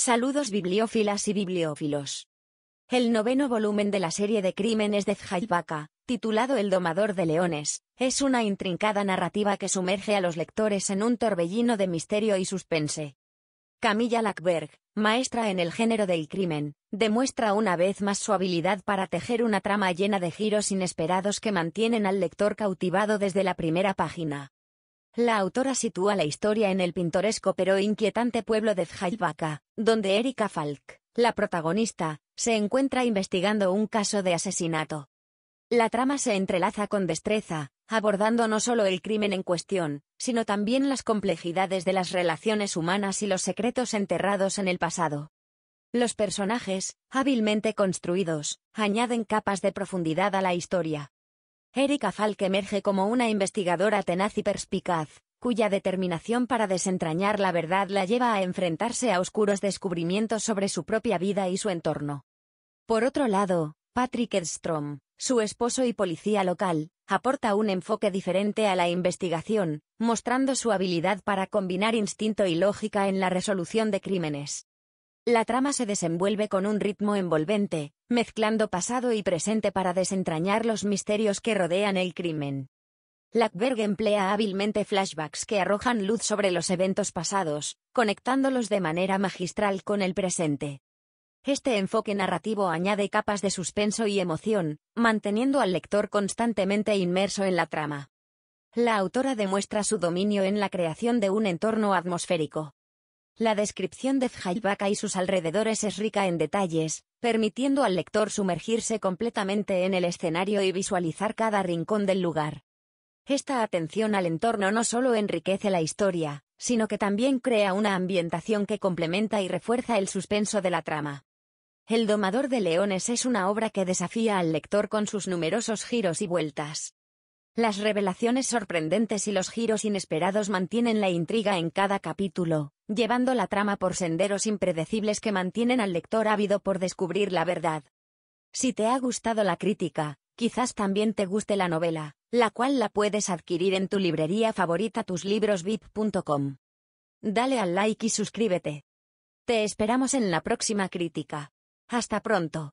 Saludos bibliófilas y bibliófilos. El noveno volumen de la serie de Crímenes de Zhaibaka, titulado El domador de leones, es una intrincada narrativa que sumerge a los lectores en un torbellino de misterio y suspense. Camilla Lackberg, maestra en el género del crimen, demuestra una vez más su habilidad para tejer una trama llena de giros inesperados que mantienen al lector cautivado desde la primera página. La autora sitúa la historia en el pintoresco pero inquietante pueblo de Zhaibaka, donde Erika Falk, la protagonista, se encuentra investigando un caso de asesinato. La trama se entrelaza con destreza, abordando no solo el crimen en cuestión, sino también las complejidades de las relaciones humanas y los secretos enterrados en el pasado. Los personajes, hábilmente construidos, añaden capas de profundidad a la historia. Erika Falk emerge como una investigadora tenaz y perspicaz, cuya determinación para desentrañar la verdad la lleva a enfrentarse a oscuros descubrimientos sobre su propia vida y su entorno. Por otro lado, Patrick Edstrom, su esposo y policía local, aporta un enfoque diferente a la investigación, mostrando su habilidad para combinar instinto y lógica en la resolución de crímenes. La trama se desenvuelve con un ritmo envolvente, mezclando pasado y presente para desentrañar los misterios que rodean el crimen. Lackberg emplea hábilmente flashbacks que arrojan luz sobre los eventos pasados, conectándolos de manera magistral con el presente. Este enfoque narrativo añade capas de suspenso y emoción, manteniendo al lector constantemente inmerso en la trama. La autora demuestra su dominio en la creación de un entorno atmosférico. La descripción de Fjallbaka y sus alrededores es rica en detalles, permitiendo al lector sumergirse completamente en el escenario y visualizar cada rincón del lugar. Esta atención al entorno no solo enriquece la historia, sino que también crea una ambientación que complementa y refuerza el suspenso de la trama. El Domador de Leones es una obra que desafía al lector con sus numerosos giros y vueltas. Las revelaciones sorprendentes y los giros inesperados mantienen la intriga en cada capítulo, llevando la trama por senderos impredecibles que mantienen al lector ávido por descubrir la verdad. Si te ha gustado la crítica, quizás también te guste la novela, la cual la puedes adquirir en tu librería favorita tuslibrosvip.com. Dale al like y suscríbete. Te esperamos en la próxima crítica. Hasta pronto.